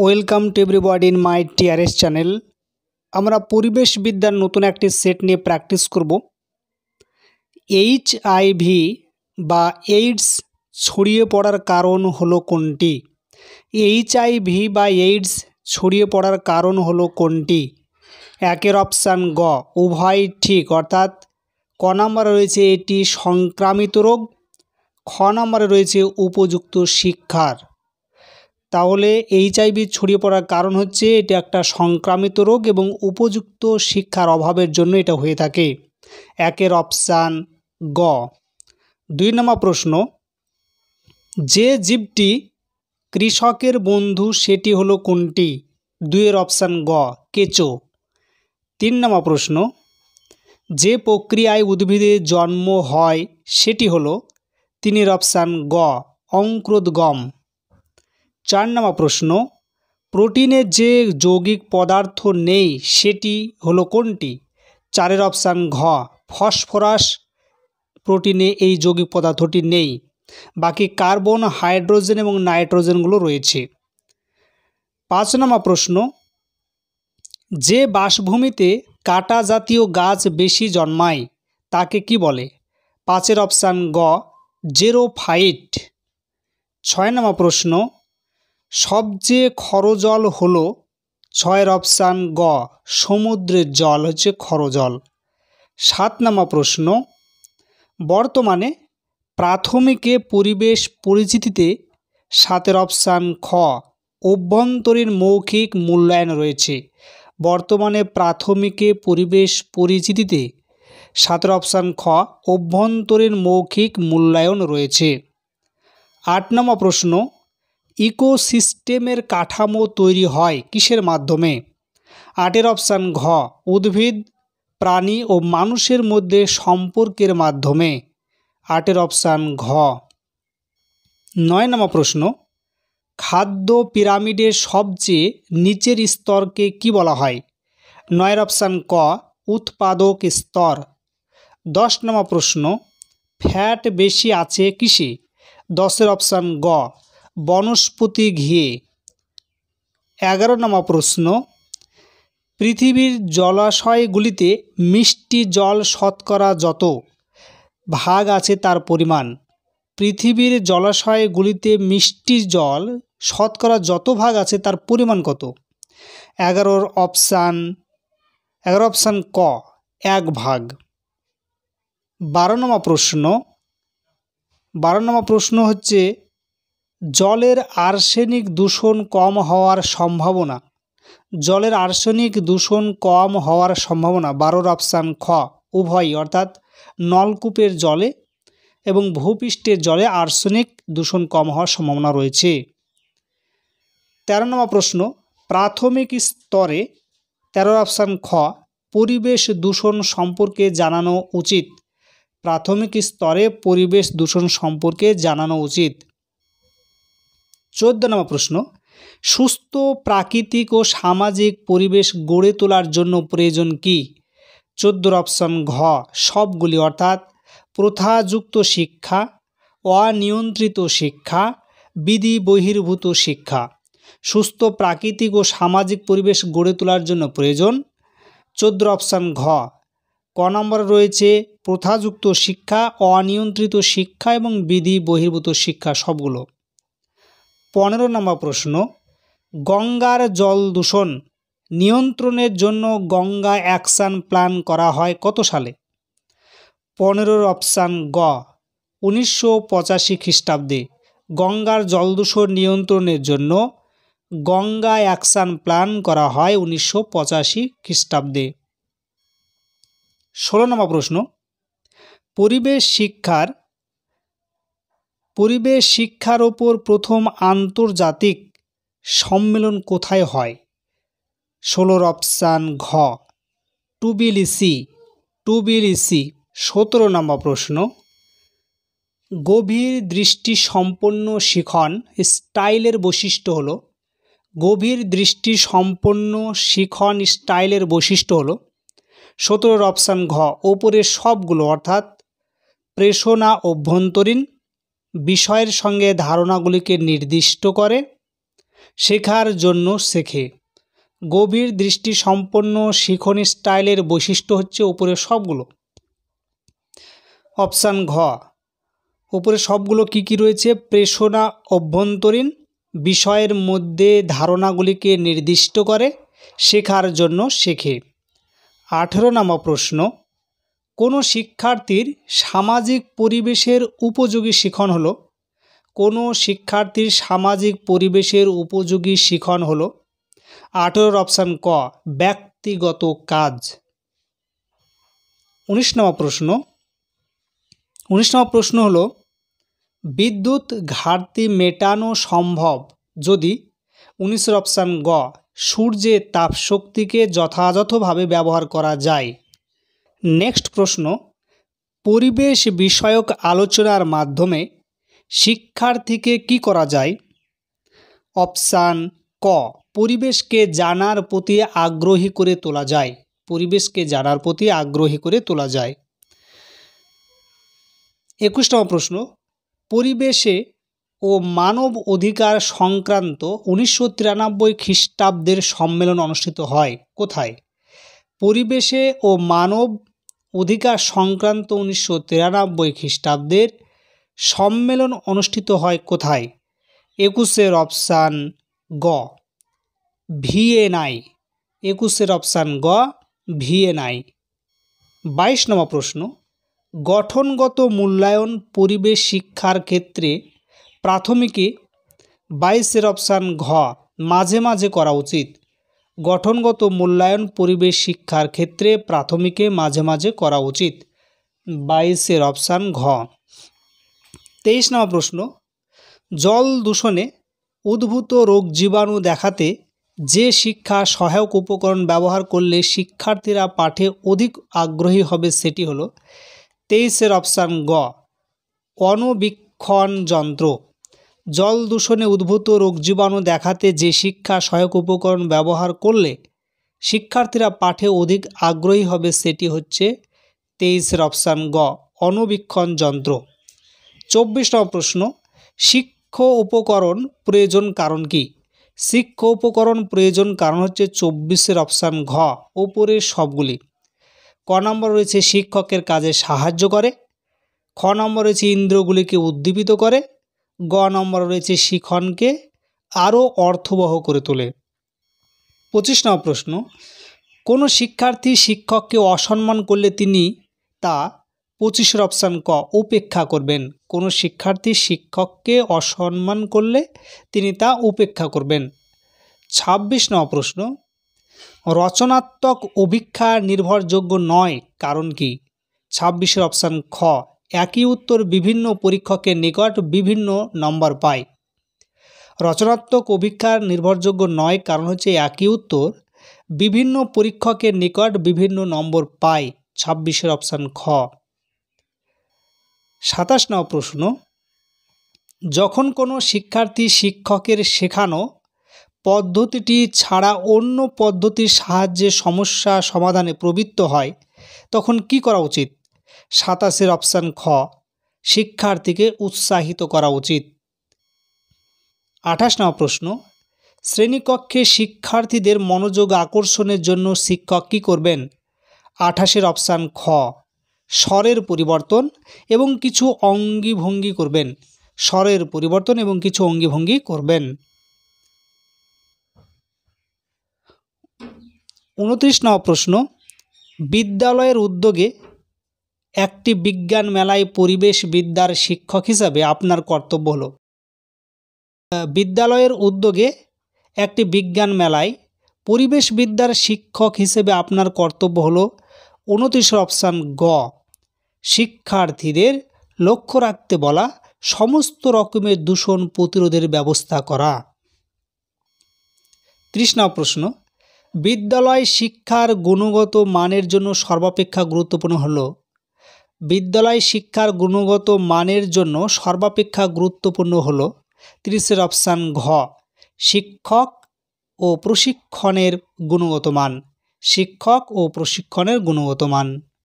welcome to everybody in my TRS channel আমরা পরিবেশবিদ্যার নতুন একটি সেট নিয়ে প্র্যাকটিস করব এইচ আইভি বা এইডস ছড়িয়ে পড়ার কারণ হলো কোনটি এইচ আইভি বা এইডস ছড়িয়ে পড়ার কারণ হলো কোনটি একের অপশান গ উভয় ঠিক অর্থাৎ ক নম্বরে রয়েছে এটি সংক্রামিত রোগ খ নম্বরে রয়েছে উপযুক্ত শিক্ষার তাহলে এইচআইভি ছড়িয়ে পড়ার কারণ হচ্ছে এটা একটা সংক্রামিত রোগ এবং উপযুক্ত শিক্ষার অভাবের জন্য এটা হয়ে থাকে একের অপশান গ দুই নম্বর প্রশ্ন যে জীবটি কৃষকের বন্ধু সেটি হলো কোনটি দুইয়ের অপশান গ কেঁচো তিন নম্বর প্রশ্ন যে প্রক্রিয়ায় উদ্ভিদের জন্ম হয় সেটি হলো তিনের অপশান গ অঙ্ক্রোদগম চার নম্বর প্রশ্ন প্রোটিনের যে যৌগিক পদার্থ নেই সেটি হলো কোনটি চারের অপশান ঘ ফসফরাস প্রোটিনে এই যৌগিক পদার্থটি নেই বাকি কার্বন হাইড্রোজেন এবং নাইট্রোজেনগুলো রয়েছে পাঁচ নম্বর প্রশ্ন যে বাসভূমিতে কাটা জাতীয় গাছ বেশি জন্মায় তাকে কি বলে পাঁচের অপশান গ জেরোফাইট ছয় নম্বর প্রশ্ন সবচেয়ে খরজল হল ছয়ের অপশান গ সমুদ্রের জল হচ্ছে খরজল সাত প্রশ্ন বর্তমানে প্রাথমিকে পরিবেশ পরিচিতিতে সাতের অপশান খ অভ্যন্তরীণ মৌখিক মূল্যায়ন রয়েছে বর্তমানে প্রাথমিকে পরিবেশ পরিচিতিতে সাতের অপশান খ অভ্যন্তরীণ মৌখিক মূল্যায়ন রয়েছে আট নম্বর প্রশ্ন ইকোসিস্টেমের কাঠামো তৈরি হয় কিসের মাধ্যমে আটের অপশান ঘ উদ্ভিদ প্রাণী ও মানুষের মধ্যে সম্পর্কের মাধ্যমে আটের অপশান ঘ নয় নম্বর প্রশ্ন খাদ্য পিরামিডের সবচেয়ে নিচের স্তরকে কি বলা হয় নয়ের অপশান ক উৎপাদক স্তর দশ নম্বর প্রশ্ন ফ্যাট বেশি আছে কিসে দশের অপশান গ বনস্পতি ঘিয়ে এগারো নম্বর প্রশ্ন পৃথিবীর জলাশয়গুলিতে মিষ্টি জল শতকরা যত ভাগ আছে তার পরিমাণ পৃথিবীর জলাশয়গুলিতে মিষ্টি জল শতকরা যত ভাগ আছে তার পরিমাণ কত এগারোর অপশান এগারো অপশান ক এক ভাগ বারো নম্বর প্রশ্ন বারো নম্বর প্রশ্ন হচ্ছে জলের আর্সেনিক দূষণ কম হওয়ার সম্ভাবনা জলের আর্সেনিক দূষণ কম হওয়ার সম্ভাবনা বারোর অপশান খ উভয়ই অর্থাৎ নলকূপের জলে এবং ভূপৃষ্ঠের জলে আর্সেনিক দূষণ কম হওয়ার সম্ভাবনা রয়েছে তেরো নম্বর প্রশ্ন প্রাথমিক স্তরে তেরোর অপশান খ পরিবেশ দূষণ সম্পর্কে জানানো উচিত প্রাথমিক স্তরে পরিবেশ দূষণ সম্পর্কে জানানো উচিত চোদ্দ নম্বর প্রশ্ন সুস্থ প্রাকৃতিক ও সামাজিক পরিবেশ গড়ে তোলার জন্য প্রয়োজন কি চোদ্দোর অপশন ঘ সবগুলি অর্থাৎ প্রথাযুক্ত শিক্ষা অনিয়ন্ত্রিত শিক্ষা বিধি বহির্ভূত শিক্ষা সুস্থ প্রাকৃতিক ও সামাজিক পরিবেশ গড়ে তোলার জন্য প্রয়োজন চোদ্দোর অপশান ঘ ক নম্বর রয়েছে প্রথাযুক্ত শিক্ষা অনিয়ন্ত্রিত শিক্ষা এবং বিধি বহির্ভূত শিক্ষা সবগুলো পনেরো নম্বর প্রশ্ন গঙ্গার জল দূষণ নিয়ন্ত্রণের জন্য গঙ্গা অ্যাকশান প্ল্যান করা হয় কত সালে পনেরোর অপশান গ উনিশশো পঁচাশি খ্রিস্টাব্দে গঙ্গার জলদূষণ নিয়ন্ত্রণের জন্য গঙ্গা অ্যাকশান প্ল্যান করা হয় উনিশশো পঁচাশি খ্রিস্টাব্দে ষোলো নম্বর প্রশ্ন পরিবেশ শিক্ষার পরিবেশ শিক্ষার ওপর প্রথম আন্তর্জাতিক সম্মেলন কোথায় হয় ষোলোর অপশান ঘ টুবিলিসি টুবিলিসি সতেরো নম্বর প্রশ্ন গভীর দৃষ্টি সম্পন্ন শিখন স্টাইলের বৈশিষ্ট্য হল গভীর দৃষ্টি সম্পন্ন শিখন স্টাইলের বৈশিষ্ট্য হল সতেরোর অপশান ঘ ওপরের সবগুলো অর্থাৎ প্রেষণা অভ্যন্তরীণ বিষয়ের সঙ্গে ধারণাগুলিকে নির্দিষ্ট করে শেখার জন্য শেখে গভীর দৃষ্টি সম্পন্ন শিখনী স্টাইলের বৈশিষ্ট্য হচ্ছে উপরে সবগুলো অপশান ঘ উপরে সবগুলো কি কি রয়েছে প্রেষণা অভ্যন্তরীণ বিষয়ের মধ্যে ধারণাগুলিকে নির্দিষ্ট করে শেখার জন্য শেখে আঠেরো নম্বর প্রশ্ন কোনো শিক্ষার্থীর সামাজিক পরিবেশের উপযোগী শিখন হলো কোনো শিক্ষার্থীর সামাজিক পরিবেশের উপযোগী শিখন হলো আঠেরোর অপশান ক ব্যক্তিগত কাজ উনিশ নম্বর প্রশ্ন উনিশ নম্বর প্রশ্ন হল বিদ্যুৎ ঘাটতি মেটানো সম্ভব যদি উনিশের অপশান গ সূর্যের তাপশক্তিকে যথাযথভাবে ব্যবহার করা যায় নেক্সট প্রশ্ন পরিবেশ বিষয়ক আলোচনার মাধ্যমে শিক্ষার্থীকে কি করা যায় অপশান ক পরিবেশকে জানার প্রতি আগ্রহী করে তোলা যায় পরিবেশকে জানার প্রতি আগ্রহী করে তোলা যায় একুশতম প্রশ্ন পরিবেশে ও মানব অধিকার সংক্রান্ত উনিশশো তিরানব্বই খ্রিস্টাব্দের সম্মেলন অনুষ্ঠিত হয় কোথায় পরিবেশে ও মানব অধিকার সংক্রান্ত উনিশশো তিরানব্বই খ্রিস্টাব্দের সম্মেলন অনুষ্ঠিত হয় কোথায় একুশের অপশান গ ভিএনআই একুশের অপশান গ ভিএনআই বাইশ নম্বর প্রশ্ন গঠনগত মূল্যায়ন পরিবেশ শিক্ষার ক্ষেত্রে প্রাথমিকে বাইশের অপশান ঘ মাঝে মাঝে করা উচিত গঠনগত মূল্যায়ন পরিবেশ শিক্ষার ক্ষেত্রে প্রাথমিকে মাঝে মাঝে করা উচিত বাইশের অপশান ঘ তেইশ নম্বর প্রশ্ন জল দূষণে উদ্ভূত রোগ জীবাণু দেখাতে যে শিক্ষা সহায়ক উপকরণ ব্যবহার করলে শিক্ষার্থীরা পাঠে অধিক আগ্রহী হবে সেটি হলো তেইশের অপশান গ অনবীক্ষণ যন্ত্র জল দূষণে উদ্ভূত রোগ জীবাণু দেখাতে যে শিক্ষা সহায়ক উপকরণ ব্যবহার করলে শিক্ষার্থীরা পাঠে অধিক আগ্রহী হবে সেটি হচ্ছে তেইশের অপশান গ অনবীক্ষণ যন্ত্র চব্বিশ নম্বর প্রশ্ন শিক্ষ উপকরণ প্রয়োজন কারণ কি শিক্ষ উপকরণ প্রয়োজন কারণ হচ্ছে চব্বিশের অপশান ঘ ওপরের সবগুলি ক নম্বর রয়েছে শিক্ষকের কাজে সাহায্য করে খ নম্বর রয়েছে ইন্দ্রগুলিকে উদ্দীপিত করে গ নম্বর রয়েছে শিখনকে আরও অর্থবহ করে তোলে পঁচিশ নম্বর প্রশ্ন কোনো শিক্ষার্থী শিক্ষককে অসম্মান করলে তিনি তা পঁচিশের অপশান ক উপেক্ষা করবেন কোনো শিক্ষার্থী শিক্ষককে অসম্মান করলে তিনি তা উপেক্ষা করবেন ছাব্বিশ নম্বর প্রশ্ন রচনাত্মক অভিক্ষা নির্ভরযোগ্য নয় কারণ কি ছাব্বিশের অপশান খ একই উত্তর বিভিন্ন পরীক্ষকের নিকট বিভিন্ন নম্বর পায় রচনাত্মক অভিক্ষার নির্ভরযোগ্য নয় কারণ হচ্ছে একই উত্তর বিভিন্ন পরীক্ষকের নিকট বিভিন্ন নম্বর পায় ছাব্বিশের অপশান খ সাতাশ নও প্রশ্ন যখন কোনো শিক্ষার্থী শিক্ষকের শেখানো পদ্ধতিটি ছাড়া অন্য পদ্ধতির সাহায্যে সমস্যা সমাধানে প্রবৃত্ত হয় তখন কি করা উচিত সাতাশের অপশান খ শিক্ষার্থীকে উৎসাহিত করা উচিত আঠাশ নম্বর প্রশ্ন শ্রেণীকক্ষে শিক্ষার্থীদের মনোযোগ আকর্ষণের জন্য শিক্ষক কী করবেন আঠাশের অপশান খ স্বরের পরিবর্তন এবং কিছু অঙ্গিভঙ্গি করবেন স্বরের পরিবর্তন এবং কিছু অঙ্গিভঙ্গি করবেন উনত্রিশ নম্বর প্রশ্ন বিদ্যালয়ের উদ্যোগে একটি বিজ্ঞান মেলায় পরিবেশ বিদ্যার শিক্ষক হিসাবে আপনার কর্তব্য হল বিদ্যালয়ের উদ্যোগে একটি বিজ্ঞান মেলায় পরিবেশ বিদ্যার শিক্ষক হিসেবে আপনার কর্তব্য হল উনত্রিশের অপশান গ শিক্ষার্থীদের লক্ষ্য রাখতে বলা সমস্ত রকমের দূষণ প্রতিরোধের ব্যবস্থা করা তৃষ্ণা প্রশ্ন বিদ্যালয় শিক্ষার গুণগত মানের জন্য সর্বাপেক্ষা গুরুত্বপূর্ণ হলো বিদ্যালয় শিক্ষার গুণগত মানের জন্য সর্বাপেক্ষা গুরুত্বপূর্ণ হল তিরিশের অপশান ঘ শিক্ষক ও প্রশিক্ষণের গুণগত মান শিক্ষক ও প্রশিক্ষণের গুণগত মান